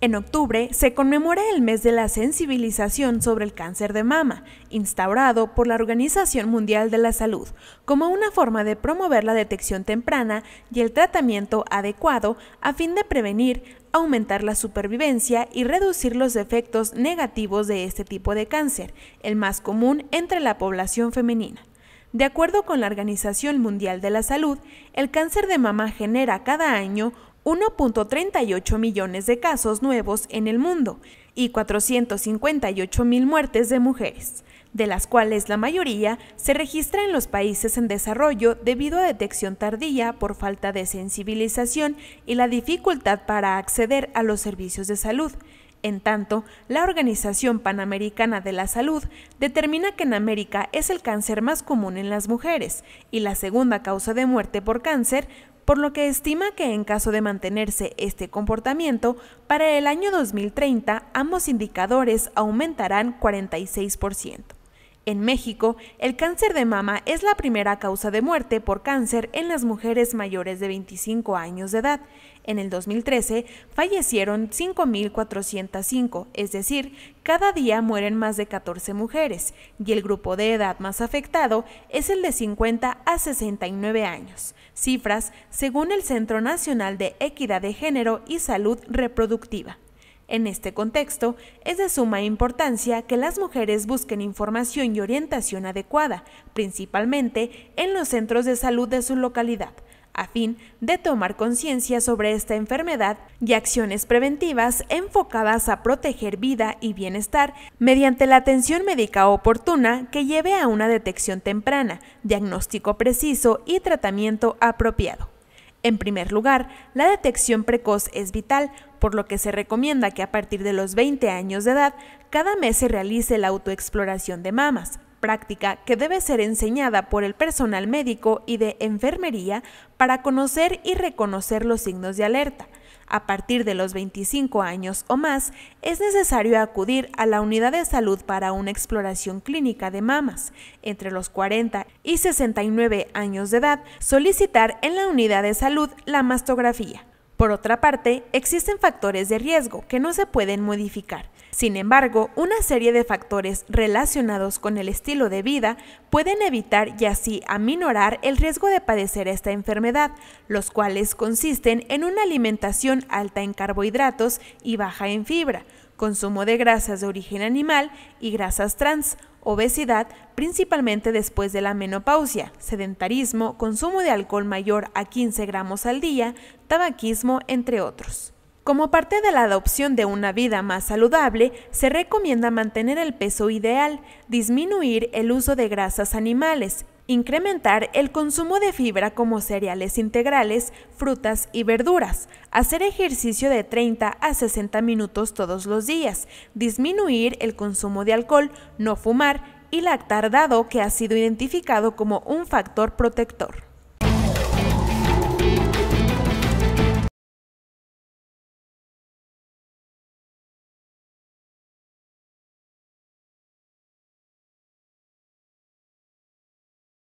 En octubre se conmemora el mes de la sensibilización sobre el cáncer de mama, instaurado por la Organización Mundial de la Salud, como una forma de promover la detección temprana y el tratamiento adecuado a fin de prevenir, aumentar la supervivencia y reducir los efectos negativos de este tipo de cáncer, el más común entre la población femenina. De acuerdo con la Organización Mundial de la Salud, el cáncer de mama genera cada año 1.38 millones de casos nuevos en el mundo y 458 mil muertes de mujeres, de las cuales la mayoría se registra en los países en desarrollo debido a detección tardía por falta de sensibilización y la dificultad para acceder a los servicios de salud, en tanto, la Organización Panamericana de la Salud determina que en América es el cáncer más común en las mujeres y la segunda causa de muerte por cáncer por lo que estima que en caso de mantenerse este comportamiento, para el año 2030 ambos indicadores aumentarán 46%. En México, el cáncer de mama es la primera causa de muerte por cáncer en las mujeres mayores de 25 años de edad. En el 2013 fallecieron 5.405, es decir, cada día mueren más de 14 mujeres, y el grupo de edad más afectado es el de 50 a 69 años, cifras según el Centro Nacional de Equidad de Género y Salud Reproductiva. En este contexto, es de suma importancia que las mujeres busquen información y orientación adecuada, principalmente en los centros de salud de su localidad, a fin de tomar conciencia sobre esta enfermedad y acciones preventivas enfocadas a proteger vida y bienestar mediante la atención médica oportuna que lleve a una detección temprana, diagnóstico preciso y tratamiento apropiado. En primer lugar, la detección precoz es vital, por lo que se recomienda que a partir de los 20 años de edad, cada mes se realice la autoexploración de mamas, práctica que debe ser enseñada por el personal médico y de enfermería para conocer y reconocer los signos de alerta a partir de los 25 años o más, es necesario acudir a la unidad de salud para una exploración clínica de mamas. Entre los 40 y 69 años de edad, solicitar en la unidad de salud la mastografía. Por otra parte, existen factores de riesgo que no se pueden modificar. Sin embargo, una serie de factores relacionados con el estilo de vida pueden evitar y así aminorar el riesgo de padecer esta enfermedad, los cuales consisten en una alimentación alta en carbohidratos y baja en fibra, consumo de grasas de origen animal y grasas trans, obesidad, principalmente después de la menopausia, sedentarismo, consumo de alcohol mayor a 15 gramos al día, tabaquismo, entre otros. Como parte de la adopción de una vida más saludable, se recomienda mantener el peso ideal, disminuir el uso de grasas animales Incrementar el consumo de fibra como cereales integrales, frutas y verduras. Hacer ejercicio de 30 a 60 minutos todos los días. Disminuir el consumo de alcohol, no fumar y lactar dado que ha sido identificado como un factor protector.